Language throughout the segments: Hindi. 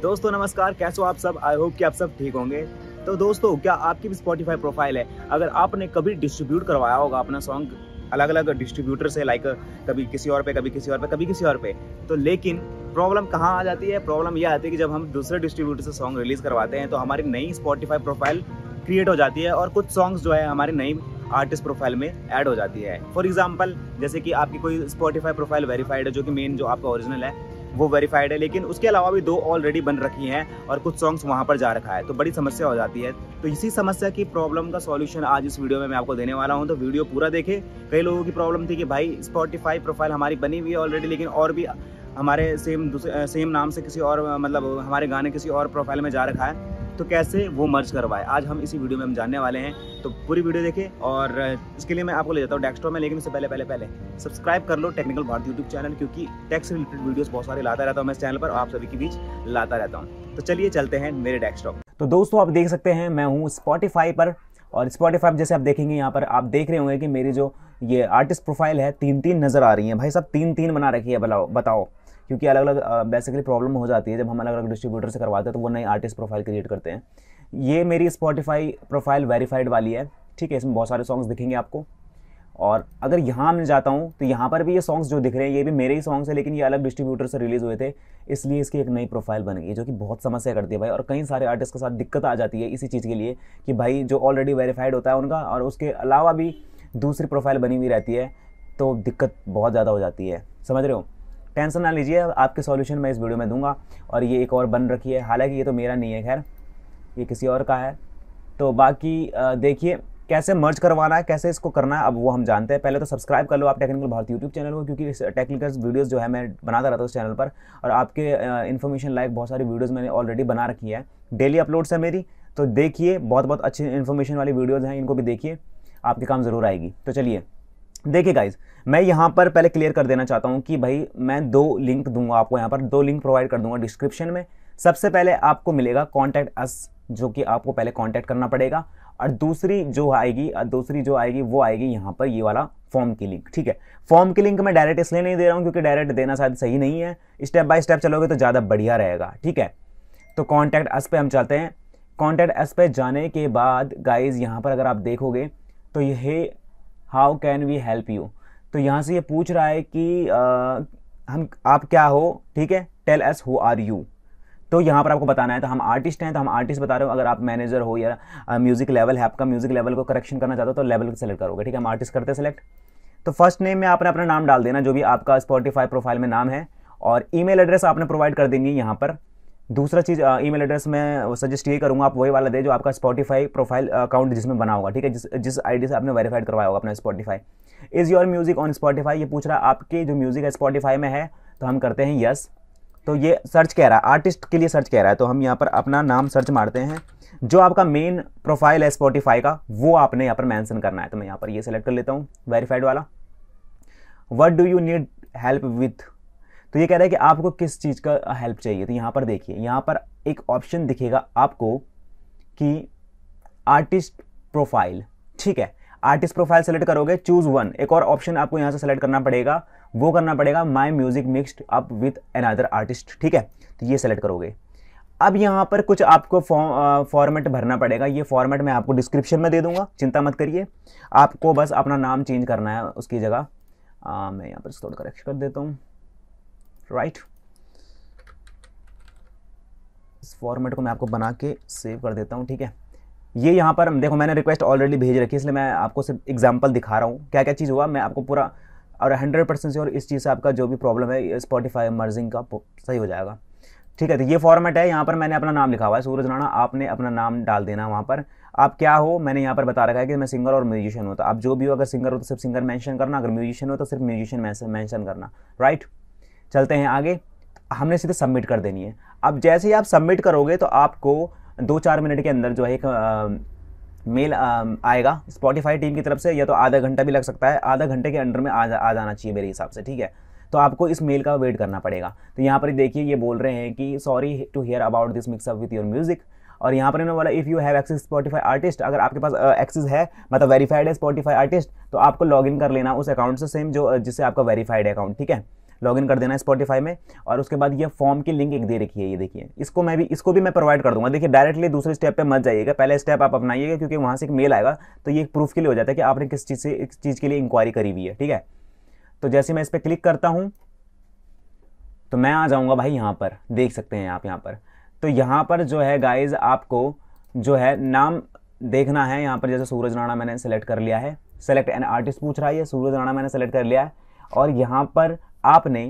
दोस्तों नमस्कार कैसे हो आप सब आई होप कि आप सब ठीक होंगे तो दोस्तों क्या आपकी भी स्पॉटिफाई प्रोफाइल है अगर आपने कभी डिस्ट्रीब्यूट करवाया होगा अपना सॉन्ग अलग अलग डिस्ट्रीब्यूटर से लाइक कभी किसी और पे कभी किसी और पे कभी किसी और पे तो लेकिन प्रॉब्लम कहाँ आ जाती है प्रॉब्लम यह आती है कि जब हम दूसरे डिस्ट्रीब्यूटर से सॉन्ग रिलीज़ करवाते हैं तो हमारी नई स्पॉटिफाई प्रोफाइल क्रिएट हो जाती है और कुछ सॉन्ग्स जो है हमारी नई आर्टिस्ट प्रोफाइल में ऐड हो जाती है फॉर एग्जाम्पल जैसे कि आपकी कोई स्पॉटिफाई प्रोफाइल वेरीफाइड है जो कि मेन जो आपका ओरिजिनल है वो वेरीफाइड है लेकिन उसके अलावा भी दो ऑलरेडी बन रखी हैं और कुछ सॉन्ग्स वहाँ पर जा रखा है तो बड़ी समस्या हो जाती है तो इसी समस्या की प्रॉब्लम का सॉल्यूशन आज इस वीडियो में मैं आपको देने वाला हूँ तो वीडियो पूरा देखें कई लोगों की प्रॉब्लम थी कि भाई स्पॉटिफाई प्रोफाइल हमारी बनी हुई है ऑलरेडी लेकिन और भी हमारे सेम सेम नाम से किसी और मतलब हमारे गाने किसी और प्रोफाइल में जा रखा है तो कैसे वो मर्ज करवाए आज हम इसी वीडियो में हम जानने वाले हैं तो पूरी वीडियो देखें और इसके लिए मैं आपको ले जाता हूँ डेस्कटॉप में लेकिन इससे पहले पहले पहले सब्सक्राइब कर लो टेक्निकल भारत यूट्यूब चैनल क्योंकि टैक्स रिलेटेड वीडियोस बहुत सारे लाता रहता हूँ मैं इस चैनल पर आप सभी के बीच लाता रहता हूँ तो चलिए चलते हैं मेरे डेस्कटॉप तो दोस्तों आप देख सकते हैं मैं हूँ स्पॉटीफाई पर और स्पॉटीफाई जैसे आप देखेंगे यहाँ पर आप देख रहे होंगे कि मेरी जो ये आर्टिस्ट प्रोफाइल है तीन तीन नज़र आ रही है भाई साहब तीन तीन बना रखी है बताओ बताओ क्योंकि अलग अलग बेसिकली प्रॉब्लम हो जाती है जब हम अलग अलग डिस्ट्रीब्यूटर से करवाते हैं तो वो नई आर्टिस्ट प्रोफाइल क्रिएट करते हैं ये मेरी स्पॉटिफाई प्रोफाइल वेरीफाइड वाली है ठीक है इसमें बहुत सारे सॉन्ग्स दिखेंगे आपको और अगर यहाँ मैं जाता हूँ तो यहाँ पर भी ये सॉन्ग्स जो दिख रहे हैं ये भी मेरे ही सॉन्ग्स हैं लेकिन ये अलग डिस्ट्रीब्यूटर से रिलीज़ हुए थे इसलिए इसकी एक नई प्रोफाइल बन गई जो कि बहुत समस्या करती है भाई और कई सारे आर्टिस्ट के साथ दिक्कत आ जाती है इसी चीज़ के लिए कि भाई जो ऑलरेडी वेरीफाइड होता है उनका और उसके अलावा भी दूसरी प्रोफाइल बनी हुई रहती है तो दिक्कत बहुत ज़्यादा हो जाती है समझ रहे हो टेंशन ना लीजिए आपके सॉल्यूशन मैं इस वीडियो में दूंगा और ये एक और बन रखी है हालांकि ये तो मेरा नहीं है खैर ये किसी और का है तो बाकी देखिए कैसे मर्ज करवाना है कैसे इसको करना है अब वो हम जानते हैं पहले तो सब्सक्राइब कर लो आप टेक्निकल भारत यूट्यूब चैनल को क्योंकि टेक्निकल वीडियोस जो है मैं बनाता रहता हूँ उस चैनल पर और आपके इन्फॉर्मेशन लाइक बहुत सारी वीडियोस मैंने ऑलरेडी बना रखी है डेली अपलोड्स है मेरी तो देखिए बहुत बहुत अच्छी इन्फॉर्मेशन वाली वीडियोज़ हैं इनको भी देखिए आपके काम ज़रूर आएगी तो चलिए देखिए गाइज मैं यहाँ पर पहले क्लियर कर देना चाहता हूँ कि भाई मैं दो लिंक दूंगा आपको यहाँ पर दो लिंक प्रोवाइड कर दूंगा डिस्क्रिप्शन में सबसे पहले आपको मिलेगा कॉन्टैक्ट अस जो कि आपको पहले कॉन्टैक्ट करना पड़ेगा और दूसरी जो आएगी और दूसरी जो आएगी वो आएगी यहाँ पर ये वाला फॉर्म की लिंक ठीक है फॉर्म की लिंक मैं डायरेक्ट इसलिए नहीं दे रहा हूँ क्योंकि डायरेक्ट देना शायद सही नहीं है स्टेप बाय स्टेप चलोगे तो ज़्यादा बढ़िया रहेगा ठीक है तो कॉन्टैक्ट एस पे हम चलते हैं कॉन्टैक्ट एस पे जाने के बाद गाइज यहाँ पर अगर आप देखोगे तो यह how can we help you तो यहाँ से ये पूछ रहा है कि आ, हम आप क्या हो ठीक है tell us who are you तो यहाँ पर आपको बताना है तो हम आर्टिस्ट हैं तो हम आर्टिस्ट बता रहे हो अगर आप मैनेजर हो या म्यूज़िक लेवल है आपका म्यूज़िक लेवल को करेक्शन करना चाहते हो तो लेवल को सेलेक्ट करोगे ठीक है हम आर्टिस्ट करते सेलेक्ट तो फर्स्ट नेम में आपने अपना नाम डाल देना जो भी आपका स्पॉटिफाई प्रोफाइल में नाम है और ईमेल एड्रेस आपने प्रोवाइड कर देंगे यहाँ पर दूसरा चीज़ ईमेल एड्रेस मैं सजेस्ट ये करूँगा आप वही वाला दे जो आपका स्पॉटीफाई प्रोफाइल अकाउंट जिसमें बना होगा ठीक है जिस जिस आईडी से आपने वेरीफाइड करवाया होगा अपना Spotify is your music on Spotify ये पूछ रहा आपके जो म्यूज़िक है स्पॉटीफाई में है तो हम करते हैं यस तो ये सर्च कह रहा है आर्टिस्ट के लिए सर्च कह रहा है तो हम यहाँ पर अपना नाम सर्च मारते हैं जो आपका मेन प्रोफाइल है स्पॉटीफाई का वो आपने यहाँ पर मैंसन करना है तो मैं यहाँ पर ये सिलेक्ट कर लेता हूँ वेरीफाइड वाला what do you need help with तो ये कह रहा है कि आपको किस चीज़ का हेल्प चाहिए तो यहाँ पर देखिए यहाँ पर एक ऑप्शन दिखेगा आपको कि आर्टिस्ट प्रोफाइल ठीक है आर्टिस्ट प्रोफाइल सेलेक्ट करोगे चूज़ वन एक और ऑप्शन आपको यहाँ से सेलेक्ट करना पड़ेगा वो करना पड़ेगा my music mixed up with another artist ठीक है तो ये सेलेक्ट करोगे अब यहाँ पर कुछ आपको फॉर्मेट भरना पड़ेगा ये फॉर्मेट मैं आपको डिस्क्रिप्शन में दे दूंगा चिंता मत करिए आपको बस अपना नाम चेंज करना है उसकी जगह मैं यहाँ पर थोड़ा करेक्ट कर देता हूँ राइट इस फॉर्मेट को मैं आपको बना के सेव कर देता हूँ ठीक है ये यहाँ पर देखो मैंने रिक्वेस्ट ऑलरेडी भेज रखी है इसलिए मैं आपको सिर्फ एग्जाम्पल दिखा रहा हूँ क्या क्या चीज़ हुआ मैं आपको पूरा और हंड्रेड परसेंट से और इस चीज़ से आपका जो भी प्रॉब्लम है स्पॉटीफाई मर्जिंग का सही हो जाएगा ठीक है तो ये फॉर्मेट है यहाँ पर मैंने अपना नाम लिखा हुआ है सूरज राणा आपने अपना नाम डाल देना वहाँ पर आप क्या हो मैंने यहाँ पर बता रखा है कि मैं सिंगर और म्यूजिशियन तो आप जो भी हो अगर सिंगर हो तो सिर्फ सिंगर मैंशन करना अगर म्यूजिशियन हो तो सिर्फ म्यूजिशियन मैंशन करना राइट चलते हैं आगे हमने सीधे सबमिट कर देनी है अब जैसे ही आप सबमिट करोगे तो आपको दो चार मिनट के अंदर जो है एक मेल आएगा स्पॉटिफाई टीम की तरफ से या तो आधा घंटा भी लग सकता है आधा घंटे के अंडर में आ जा आ जाना चाहिए मेरे हिसाब से ठीक है तो आपको इस मेल का वेट करना पड़ेगा तो यहाँ पर देखिए ये बोल रहे हैं कि sorry to hear about this mix up with your music और यहाँ पर इन्होंने बोला if you have access Spotify artist अगर आपके पास एक्सेस है मतलब वेरीफाइड है स्पॉटिफाई आर्टिस्ट तो आपको लॉगिन कर लेना उस अकाउंट से सेम जो जिससे आपका वेरीफाइड अकाउंट ठीक है लॉगिन कर देना है स्पॉटीफाई में और उसके बाद ये फॉर्म की लिंक एक दे रखी है ये देखिए इसको मैं भी इसको भी मैं प्रोवाइड कर दूंगा देखिए डायरेक्टली दूसरे स्टेप पर मत जाइएगा पहले स्टेप आप अपनाइएगा क्योंकि वहाँ से एक मेल आएगा तो ये एक प्रूफ के लिए हो जाता है कि आपने किस चीज़ से इस चीज़ के लिए इंक्वायरी करी हुई है ठीक है तो जैसे मैं इस पर क्लिक करता हूँ तो मैं आ जाऊँगा भाई यहाँ पर देख सकते हैं आप यहाँ पर तो यहाँ पर जो है गाइज आपको जो है नाम देखना है यहाँ पर जैसे सूरज राणा मैंने सेलेक्ट कर लिया है सेलेक्ट एन आर्टिस्ट पूछ रहा है ये सूरज राणा मैंने सेलेक्ट कर लिया है और यहाँ पर आपने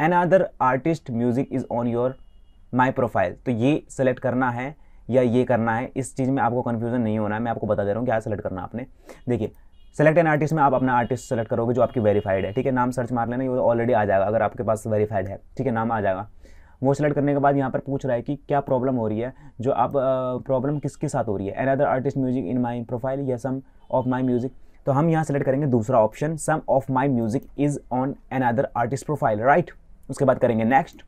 another artist music is on your my profile तो ये सेलेक्ट करना है या ये करना है इस चीज़ में आपको कन्फ्यूजन नहीं होना है मैं आपको बता दे रहा हूँ क्या सेलेक्ट करना है आपने देखिए सेलेक्ट एन आर्टिस्ट में आप अपना आर्टिस्ट सेलेक्ट करोगे जो आपकी वेरीफाइड है ठीक है नाम सर्च मार लेना ये ऑलरेडी आ जाएगा अगर आपके पास वेरीफाइड है ठीक है नाम आ जाएगा वो सेलेक्ट करने के बाद यहाँ पर पूछ रहा है कि क्या प्रॉब्लम हो रही है जो आप प्रॉब्लम किसके साथ हो रही है another artist music in my profile या सम ऑफ माई म्यूजिक तो हम यहाँ सेलेक्ट करेंगे दूसरा option some of my music is on another artist profile right उसके बाद करेंगे नेक्स्ट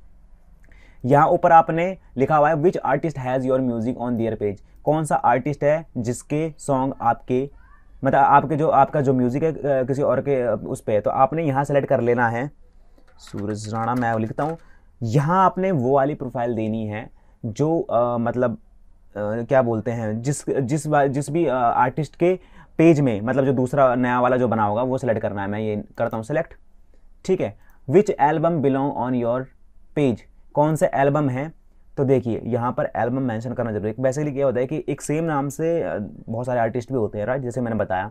यहाँ ऊपर आपने लिखा हुआ है which artist has your music on their page कौन सा आर्टिस्ट है जिसके सॉन्ग आपके मतलब आपके जो आपका जो म्यूज़िक है किसी और के उस पर है तो आपने यहाँ सेलेक्ट कर लेना है सूरज राणा मैं लिखता हूँ यहाँ आपने वो वाली प्रोफाइल देनी है जो आ, मतलब आ, क्या बोलते हैं जिस जिस जिस भी आ, आर्टिस्ट के पेज में मतलब जो दूसरा नया वाला जो बना होगा वो सिलेक्ट करना है मैं ये करता हूँ सिलेक्ट ठीक है which album belong on your page कौन से एल्बम है तो देखिए यहाँ पर एल्बम मेंशन करना जरूरी है बेसिकली क्या होता है कि एक सेम नाम से बहुत सारे आर्टिस्ट भी होते हैं राइट जैसे मैंने बताया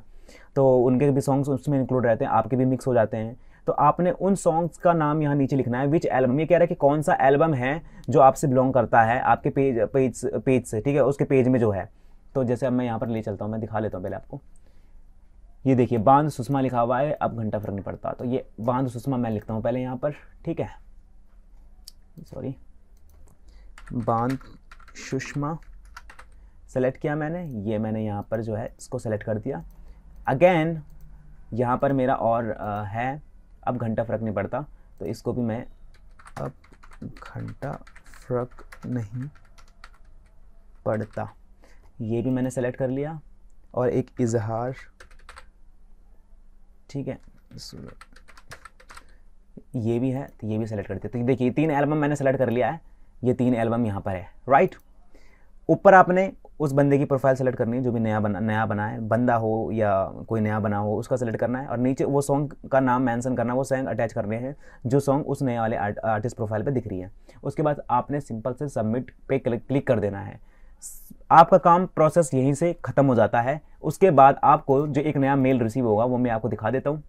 तो उनके भी सॉन्ग्स उसमें इंक्लूड रहते हैं आपके भी मिक्स हो जाते हैं तो आपने उन सॉन्ग्स का नाम यहाँ नीचे लिखना है विच एल्बम ये कह रहा है कि कौन सा एल्बम है जो आपसे बिलोंग करता है आपके पेज पेज पेज से ठीक है उसके पेज में जो है तो जैसे अब मैं यहाँ पर ले चलता हूँ मैं दिखा लेता हूँ पहले आपको ये देखिए बांध सुषमा लिखा हुआ है अब घंटा फर्क नहीं पड़ता तो ये बांध सुषमा मैं लिखता हूँ पहले यहाँ पर ठीक है सॉरी बांध सुषमा सेलेक्ट किया मैंने ये मैंने यहाँ पर जो है इसको सेलेक्ट कर दिया अगेन यहाँ पर मेरा और आ, है अब घंटा फ़र्क नहीं पड़ता तो इसको भी मैं अब घंटा फ़र्क नहीं पड़ता ये भी मैंने सेलेक्ट कर लिया और एक इजहार ठीक है ये भी है तो ये भी सेलेक्ट करते तो देखिए तीन एल्बम मैंने सेलेक्ट कर लिया है ये तीन एल्बम यहाँ पर है राइट ऊपर आपने उस बंदे की प्रोफाइल सेलेक्ट करनी है जो भी नया बना नया बना है बंदा हो या कोई नया बना हो उसका सेलेक्ट करना है और नीचे वो सॉन्ग का नाम मेंशन करना है वो सॉन्ग अटैच करने हैं जो सॉन्ग उस नए वाले आर्ट, आर्टिस्ट प्रोफाइल पे दिख रही है उसके बाद आपने सिंपल से सबमिट पे क्लिक कर देना है आपका काम प्रोसेस यहीं से ख़त्म हो जाता है उसके बाद आपको जो एक नया मेल रिसीव होगा वो मैं आपको दिखा देता हूँ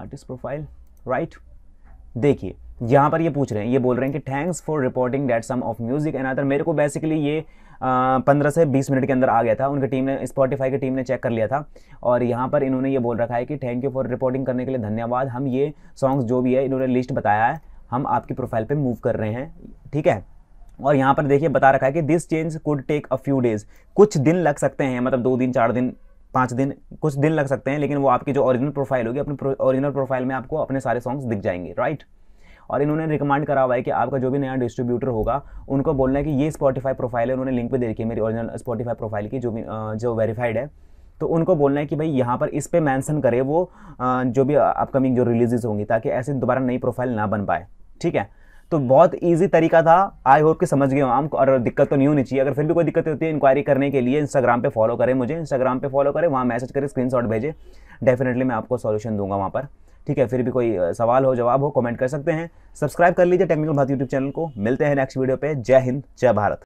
आर्टिस्ट प्रोफाइल राइट देखिए यहाँ पर ये पूछ रहे हैं ये बोल रहे हैं कि thanks for reporting that some of music and other मेरे को बेसिकली ये पंद्रह से बीस मिनट के अंदर आ गया था उनकी टीम ने स्पॉटिफाई की टीम ने चेक कर लिया था और यहाँ पर इन्होंने ये बोल रखा है कि थैंक यू फॉर रिपोर्टिंग करने के लिए धन्यवाद हम ये सॉन्ग्स जो भी है इन्होंने लिस्ट बताया है हम आपकी प्रोफाइल पर मूव कर रहे हैं ठीक है और यहाँ पर देखिए बता रखा है कि this change could take a few days कुछ दिन लग सकते हैं मतलब दो दिन चार दिन पाँच दिन कुछ दिन लग सकते हैं लेकिन वो आपकी जो ओरिजिनल प्रोफाइल होगी अपने ओरिजिनल प्रोफाइल में आपको अपने सारे सॉन्ग्स दिख जाएंगे राइट और इन्होंने रिकमेंड करा हुआ है कि आपका जो भी नया डिस्ट्रीब्यूटर होगा उनको बोलना है कि ये स्पॉटीफाई प्रोफाइल है उन्होंने लिंक पे दे रखी है मेरी ओरिजिनल स्पॉटीफाई प्रोफाइल की जो भी जो वेरीफाइड है तो उनको बोलना है कि भाई यहाँ पर इस पर मैंसन करे वो जो भी अपकमिंग जो रिलीजेज होंगी ताकि ऐसे दोबारा नई प्रोफाइल ना बन पाए ठीक है तो बहुत ईजी तरीका था आई होप कि समझ गए आम और दिक्कत तो नहीं होनी चाहिए अगर फिर भी कोई दिक्कत होती है इंक्वायरी करने के लिए इंस्टाग्राम पे फॉलो करें मुझे इंस्टाग्राम पे फॉलो करें वहाँ मैसेज करें शॉट भेजें डेफिनेटली मैं आपको सॉल्यूशन दूंगा वहाँ पर ठीक है फिर भी कोई सवाल हो जवाब हो कमेंट कर सकते हैं सब्सक्राइब कर लीजिए टेक्निकल भारत यूट्यूब चैनल को मिलते हैं नेक्स्ट वीडियो पर जय हिंद जय भारत